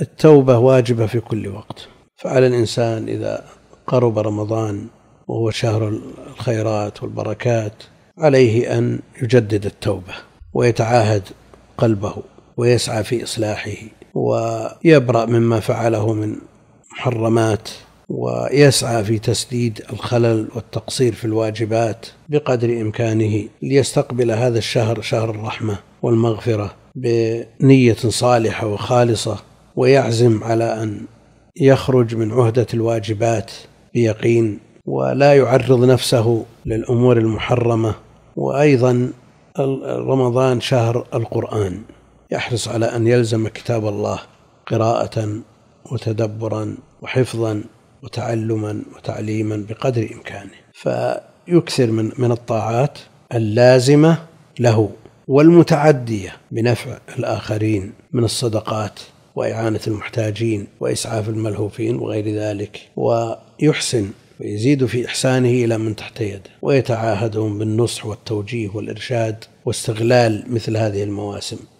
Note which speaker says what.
Speaker 1: التوبة واجبة في كل وقت فعلى الإنسان إذا قرب رمضان وهو شهر الخيرات والبركات عليه أن يجدد التوبة ويتعاهد قلبه ويسعى في إصلاحه ويبرأ مما فعله من محرمات ويسعى في تسديد الخلل والتقصير في الواجبات بقدر إمكانه ليستقبل هذا الشهر شهر الرحمة والمغفرة بنية صالحة وخالصة ويعزم على ان يخرج من عهده الواجبات بيقين ولا يعرض نفسه للامور المحرمه وايضا رمضان شهر القران يحرص على ان يلزم كتاب الله قراءه وتدبرا وحفظا وتعلما وتعليما بقدر امكانه فيكثر من من الطاعات اللازمه له والمتعديه بنفع الاخرين من الصدقات وإعانة المحتاجين وإسعاف الملهوفين وغير ذلك ويحسن ويزيد في إحسانه إلى من تحت يده ويتعاهدهم بالنصح والتوجيه والإرشاد واستغلال مثل هذه المواسم